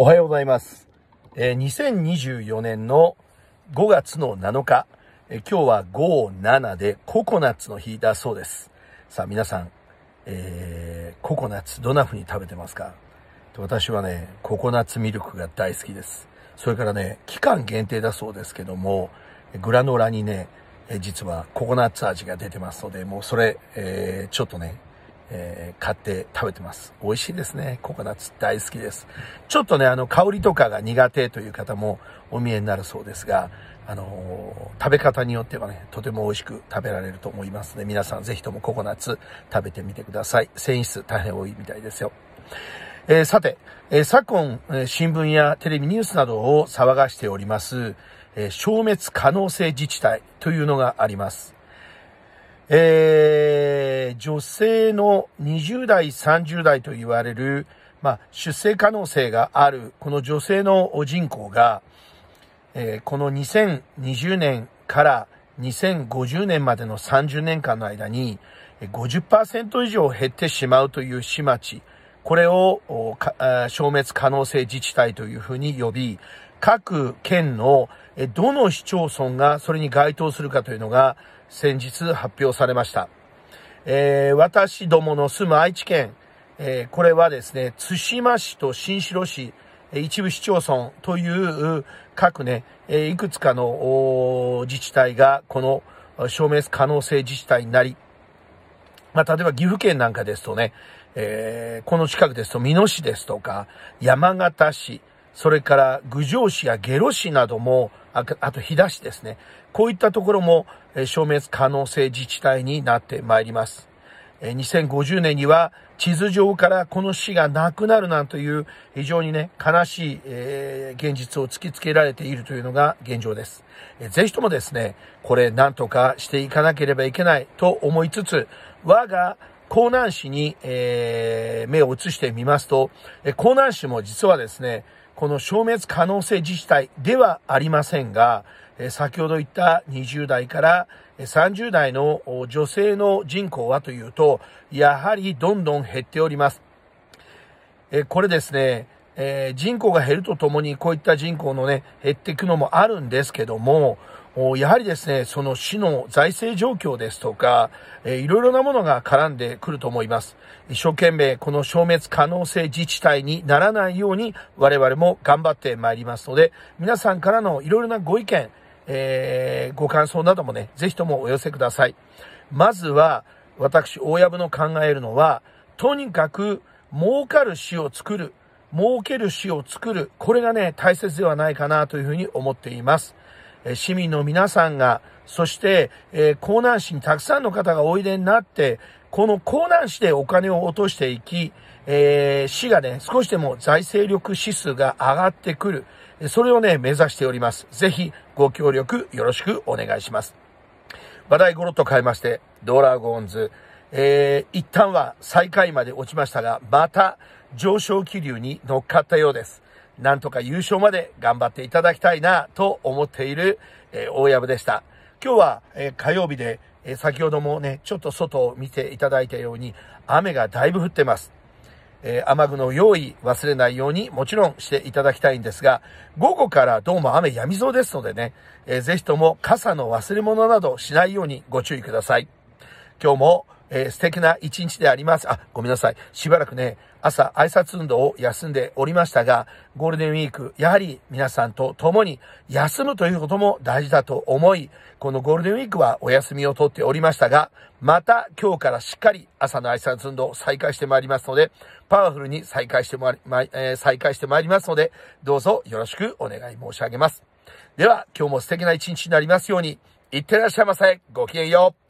おはようございます。えー、2024年の5月の7日、えー、今日は57でココナッツの日だそうです。さあ皆さん、えー、ココナッツどんな風に食べてますか私はね、ココナッツミルクが大好きです。それからね、期間限定だそうですけども、グラノーラにね、実はココナッツ味が出てますので、もうそれ、えー、ちょっとね、えー、買って食べてます。美味しいですね。ココナッツ大好きです。ちょっとね、あの、香りとかが苦手という方もお見えになるそうですが、あのー、食べ方によってはね、とても美味しく食べられると思いますので、皆さんぜひともココナッツ食べてみてください。繊維質大変多いみたいですよ。えー、さて、えー、昨今、えー、新聞やテレビニュースなどを騒がしております、え消滅可能性自治体というのがあります。えー、女性の20代、30代と言われる、まあ、出生可能性がある、この女性の人口が、えー、この2020年から2050年までの30年間の間に50%以上減ってしまうという市町、これを消滅可能性自治体というふうに呼び、各県のどの市町村がそれに該当するかというのが先日発表されました。えー、私どもの住む愛知県、えー、これはですね、津島市と新城市、一部市町村という各ね、いくつかの自治体がこの証明可能性自治体になり、まあ、例えば岐阜県なんかですとね、えー、この近くですと美濃市ですとか、山形市、それから郡上市や下呂市などもあと日田市ですね。こういったところも消滅可能性自治体になってまいります。2050年には地図上からこの市がなくなるなんという非常にね、悲しい、え現実を突きつけられているというのが現状です。ぜひともですね、これ何とかしていかなければいけないと思いつつ、我が江南市に、え目を移してみますと、江南市も実はですね、この消滅可能性自治体ではありませんが、先ほど言った20代から30代の女性の人口はというと、やはりどんどん減っております。これですね、人口が減るとともにこういった人口のね、減っていくのもあるんですけども、やはりですね、その市の財政状況ですとか、えいろいろなものが絡んでくると思います。一生懸命この消滅可能性自治体にならないように我々も頑張ってまいりますので、皆さんからのいろいろなご意見、えー、ご感想などもね、ぜひともお寄せください。まずは、私、大藪の考えるのは、とにかく儲かる市を作る、儲ける市を作る、これがね、大切ではないかなというふうに思っています。市民の皆さんが、そして、えー、江南市にたくさんの方がおいでになって、この江南市でお金を落としていき、えー、市がね、少しでも財政力指数が上がってくる。それをね、目指しております。ぜひ、ご協力よろしくお願いします。話題ごろっと変えまして、ドラゴンズ、えー、一旦は最下位まで落ちましたが、また上昇気流に乗っかったようです。なんとか優勝まで頑張っていただきたいなと思っている、えー、大藪でした。今日は、えー、火曜日で、えー、先ほどもね、ちょっと外を見ていただいたように、雨がだいぶ降ってます。えー、雨具の用意忘れないようにもちろんしていただきたいんですが、午後からどうも雨止みそうですのでね、えー、ぜひとも傘の忘れ物などしないようにご注意ください。今日もえー、素敵な一日であります。あ、ごめんなさい。しばらくね、朝挨拶運動を休んでおりましたが、ゴールデンウィーク、やはり皆さんと共に休むということも大事だと思い、このゴールデンウィークはお休みをとっておりましたが、また今日からしっかり朝の挨拶運動を再開してまいりますので、パワフルに再開してまい、まえー、再開してまいりますので、どうぞよろしくお願い申し上げます。では、今日も素敵な一日になりますように、いってらっしゃいませ。ごきげんよう。